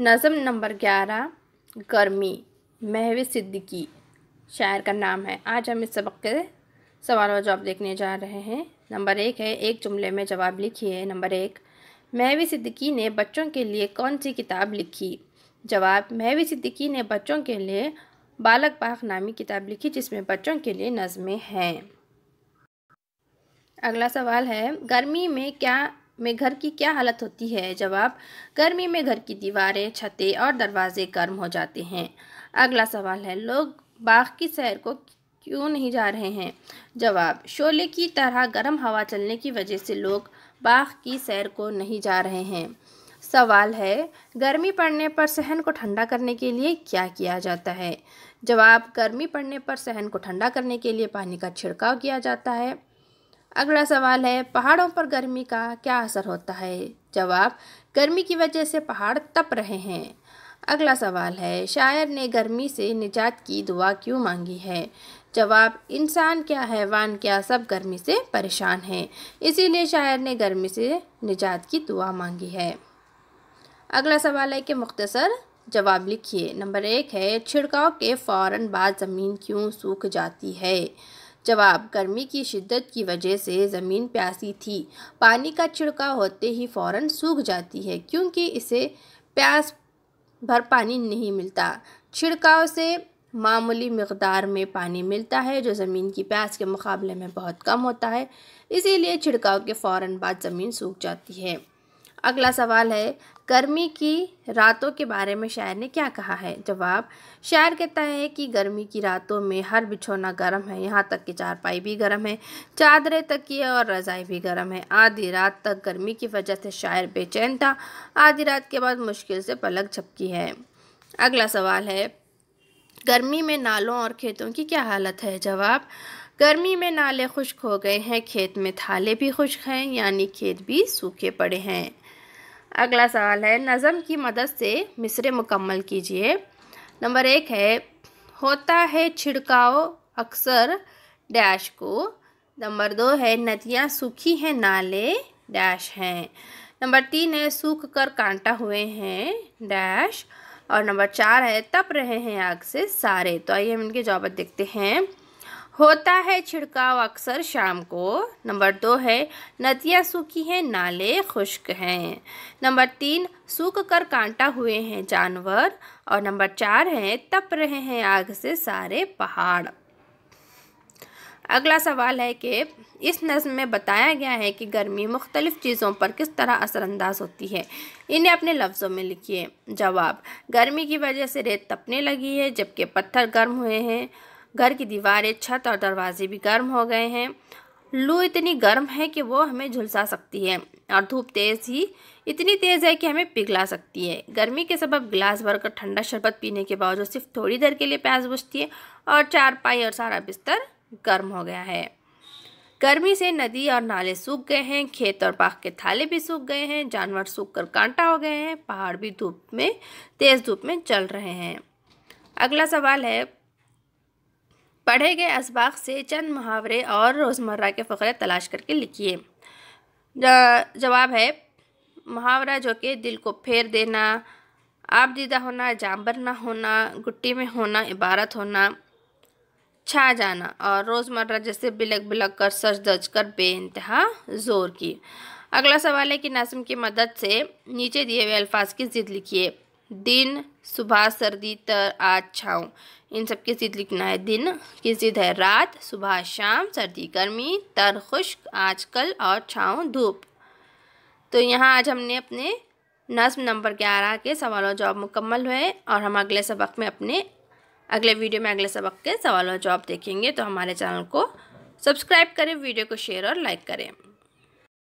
नज़म नंबर ग्यारह गर्मी महव सिद्दीकी शायर का नाम है आज हम इस सबक के सवाल और जवाब देखने जा रहे हैं नंबर एक है एक जुमले में जवाब लिखिए नंबर एक महवी सिद्दीकी ने बच्चों के लिए कौन सी किताब लिखी जवाब महवी सिद्दीकी ने बच्चों के लिए बालक बाग नामी किताब लिखी जिसमें बच्चों के लिए नज़में हैं अगला सवाल है गर्मी में क्या में घर की क्या हालत होती है जवाब गर्मी में घर की दीवारें छतें और दरवाजे गर्म हो जाते हैं अगला सवाल है लोग बाघ की सैर को क्यों नहीं जा रहे हैं जवाब शोले की तरह गर्म हवा चलने की वजह से लोग बाघ की सैर को नहीं जा रहे हैं सवाल है गर्मी पड़ने पर सहन को ठंडा करने के लिए क्या किया जाता है जवाब गर्मी पड़ने पर सहन को ठंडा करने के लिए पानी का छिड़काव किया जाता है अगला सवाल है पहाड़ों पर गर्मी का क्या असर होता है जवाब गर्मी की वजह से पहाड़ तप रहे हैं अगला सवाल है शायर ने गर्मी से निजात की दुआ क्यों मांगी है जवाब इंसान क्या हैवान क्या सब गर्मी से परेशान हैं इसीलिए शायर ने गर्मी से निजात की दुआ मांगी है अगला सवाल है कि मुख्तसर जवाब लिखिए नंबर एक है छिड़काव के फ़ौर बाद ज़मीन क्यों सूख जाती है जवाब गर्मी की शिद्दत की वजह से ज़मीन प्यासी थी पानी का छिड़काव होते ही फ़ौर सूख जाती है क्योंकि इसे प्यास भर पानी नहीं मिलता छिड़काव से मामूली मकदार में पानी मिलता है जो ज़मीन की प्यास के मुकाबले में बहुत कम होता है इसीलिए छिड़काव के फ़ौर बाद ज़मीन सूख जाती है अगला सवाल है गर्मी की रातों के बारे में शायर ने क्या कहा है जवाब शायर कहता है कि गर्मी की रातों में हर बिछौना गर्म है यहाँ तक कि चारपाई भी गर्म है चादरें तकिए और रज़ाई भी गर्म है आधी रात तक गर्मी की वजह से शायर बेचैन था आधी रात के बाद मुश्किल से पलक झपकी है अगला सवाल है गर्मी में नालों और खेतों की क्या हालत है जवाब गर्मी में नाले खुश्क हो गए हैं खेत में थाले भी खुश्क हैं यानी खेत भी सूखे पड़े हैं अगला सवाल है नज़म की मदद से मिसरे मुकम्मल कीजिए नंबर एक है होता है छिड़काव अक्सर डैश को नंबर दो है नदियाँ सूखी हैं नाले डैश हैं नंबर तीन है सूख कर कांटा हुए हैं डैश और नंबर चार है तप रहे हैं आग से सारे तो आइए हम इनके जवाब देखते हैं होता है छिड़काव अक्सर शाम को नंबर दो है नदियाँ सूखी हैं नाले खुश्क हैं नंबर तीन सूख कर कांटा हुए हैं जानवर और नंबर चार है तप रहे हैं आग से सारे पहाड़ अगला सवाल है कि इस नज़म में बताया गया है कि गर्मी मुख्तलिफ़ चीज़ों पर किस तरह असरानंदाज होती है इन्हें अपने लफ्ज़ों में लिखिए जवाब गर्मी की वजह से रेत तपने लगी है जबकि पत्थर गर्म हुए हैं घर की दीवारें छत और दरवाजे भी गर्म हो गए हैं लू इतनी गर्म है कि वो हमें झुलसा सकती है और धूप तेज़ ही इतनी तेज़ है कि हमें पिघला सकती है गर्मी के सबब गिलास भर कर ठंडा शरबत पीने के बावजूद सिर्फ थोड़ी देर के लिए प्यास बुझती है और चारपाई और सारा बिस्तर गर्म हो गया है गर्मी से नदी और नाले सूख गए हैं खेत और बाग के थाले भी सूख गए हैं जानवर सूख कर कांटा हो गए हैं पहाड़ भी धूप में तेज़ धूप में चल रहे हैं अगला सवाल है पढ़े गए इसबाक से चंद मुहावरे और रोज़मर्रा के फ़करे तलाश करके लिखिए जवाब है मुहावरा जो कि दिल को फेर देना आप दीदा होना जाम्बर ना होना गुट्टी में होना इबारत होना छा जाना और रोज़मर्रा जैसे बिलक बिलक कर सच दर्ज कर बेानतहा ज़ोर की अगला सवाल है कि नासम की मदद से नीचे दिए हुए अल्फाज की ज़िद लिखिए दिन सुबह सर्दी तर आज छाँव इन सब के जिद लिखना है दिन की सिद्ध है रात सुबह शाम सर्दी गर्मी तर खुश्क आज कल और छाँव धूप तो यहाँ आज हमने अपने नज्म नंबर ग्यारह के सवाल और जवाब मुकम्मल हुए और हम अगले सबक में अपने अगले वीडियो में अगले सबक के सवाल और जवाब देखेंगे तो हमारे चैनल को सब्सक्राइब करें वीडियो को शेयर और लाइक करें